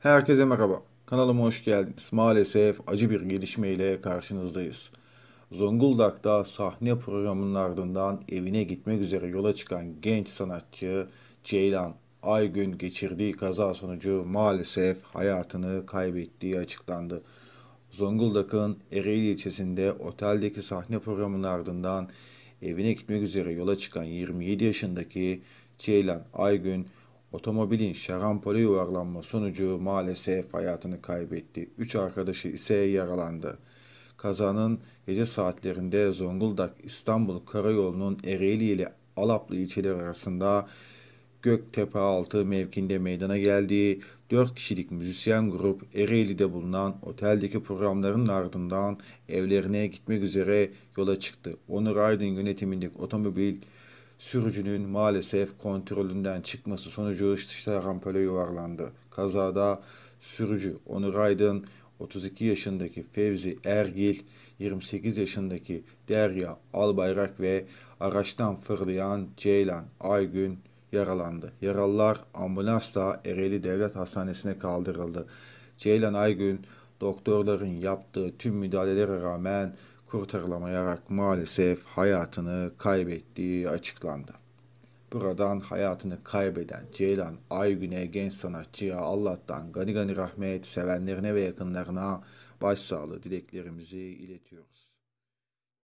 Herkese merhaba. Kanalıma hoş geldiniz. Maalesef acı bir gelişmeyle karşınızdayız. Zonguldak'ta sahne programının ardından evine gitmek üzere yola çıkan genç sanatçı Ceylan Aygün geçirdiği kaza sonucu maalesef hayatını kaybettiği açıklandı. Zonguldak'ın Ereğli ilçesinde oteldeki sahne programının ardından evine gitmek üzere yola çıkan 27 yaşındaki Ceylan Aygün Otomobilin şarampole yuvarlanma sonucu maalesef hayatını kaybetti. Üç arkadaşı ise yaralandı. Kazanın gece saatlerinde Zonguldak İstanbul Karayolu'nun Ereğli ile Alaplı ilçeleri arasında Göktepe altı mevkinde meydana geldiği 4 kişilik müzisyen grup Ereğli'de bulunan oteldeki programların ardından evlerine gitmek üzere yola çıktı. Onur Aydın yönetimindeki otomobil sürücünün maalesef kontrolünden çıkması sonucu işte rampöle yuvarlandı. Kazada sürücü Onur Aydın, 32 yaşındaki Fevzi Ergil, 28 yaşındaki Derya Albayrak ve araçtan fırlayan Ceylan Aygün yaralandı. Yaralılar ambulansla Ereğli Devlet Hastanesi'ne kaldırıldı. Ceylan Aygün doktorların yaptığı tüm müdahalelere rağmen kurtarılamayarak maalesef hayatını kaybettiği açıklandı. Buradan hayatını kaybeden Ceylan Aygün'e genç sanatçıya Allah'tan gani gani rahmet sevenlerine ve yakınlarına başsağlığı dileklerimizi iletiyoruz.